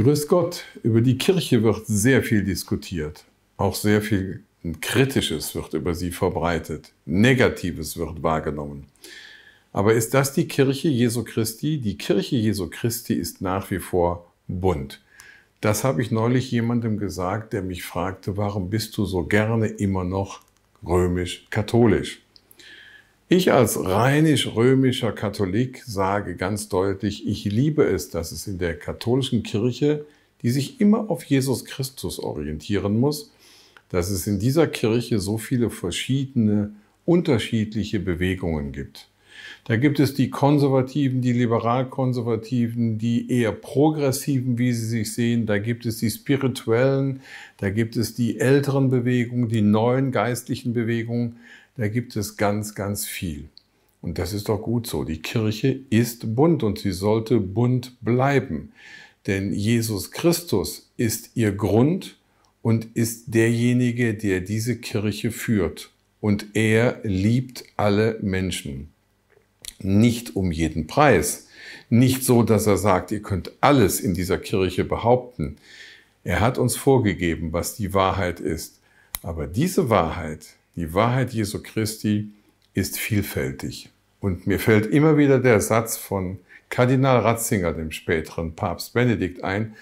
Grüß Gott, über die Kirche wird sehr viel diskutiert. Auch sehr viel Kritisches wird über sie verbreitet. Negatives wird wahrgenommen. Aber ist das die Kirche Jesu Christi? Die Kirche Jesu Christi ist nach wie vor bunt. Das habe ich neulich jemandem gesagt, der mich fragte, warum bist du so gerne immer noch römisch-katholisch? Ich als rheinisch-römischer Katholik sage ganz deutlich, ich liebe es, dass es in der katholischen Kirche, die sich immer auf Jesus Christus orientieren muss, dass es in dieser Kirche so viele verschiedene, unterschiedliche Bewegungen gibt. Da gibt es die Konservativen, die Liberalkonservativen, die eher Progressiven, wie sie sich sehen. Da gibt es die Spirituellen, da gibt es die älteren Bewegungen, die neuen geistlichen Bewegungen da gibt es ganz, ganz viel. Und das ist doch gut so. Die Kirche ist bunt und sie sollte bunt bleiben. Denn Jesus Christus ist ihr Grund und ist derjenige, der diese Kirche führt. Und er liebt alle Menschen. Nicht um jeden Preis. Nicht so, dass er sagt, ihr könnt alles in dieser Kirche behaupten. Er hat uns vorgegeben, was die Wahrheit ist. Aber diese Wahrheit, die Wahrheit Jesu Christi ist vielfältig. Und mir fällt immer wieder der Satz von Kardinal Ratzinger, dem späteren Papst Benedikt, ein,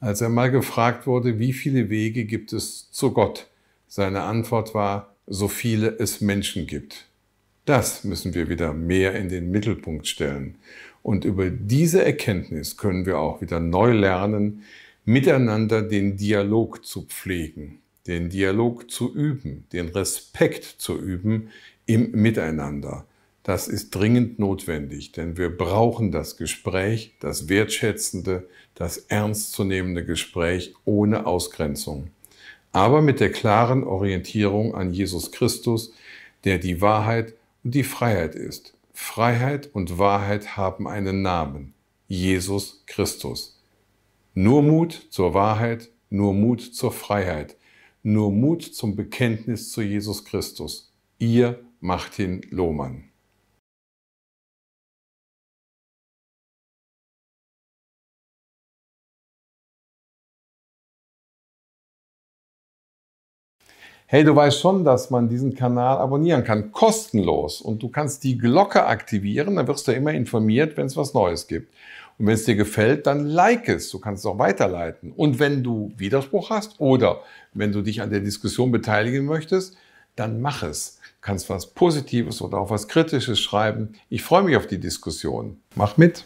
als er mal gefragt wurde, wie viele Wege gibt es zu Gott? Seine Antwort war, so viele es Menschen gibt. Das müssen wir wieder mehr in den Mittelpunkt stellen. Und über diese Erkenntnis können wir auch wieder neu lernen, miteinander den Dialog zu pflegen den Dialog zu üben, den Respekt zu üben im Miteinander. Das ist dringend notwendig, denn wir brauchen das Gespräch, das wertschätzende, das ernstzunehmende Gespräch ohne Ausgrenzung, aber mit der klaren Orientierung an Jesus Christus, der die Wahrheit und die Freiheit ist. Freiheit und Wahrheit haben einen Namen, Jesus Christus. Nur Mut zur Wahrheit, nur Mut zur Freiheit. Nur Mut zum Bekenntnis zu Jesus Christus. Ihr Martin Lohmann. hey, du weißt schon, dass man diesen Kanal abonnieren kann, kostenlos. Und du kannst die Glocke aktivieren, dann wirst du immer informiert, wenn es was Neues gibt. Und wenn es dir gefällt, dann like es, du kannst es auch weiterleiten. Und wenn du Widerspruch hast oder wenn du dich an der Diskussion beteiligen möchtest, dann mach es. Du kannst was Positives oder auch was Kritisches schreiben. Ich freue mich auf die Diskussion. Mach mit!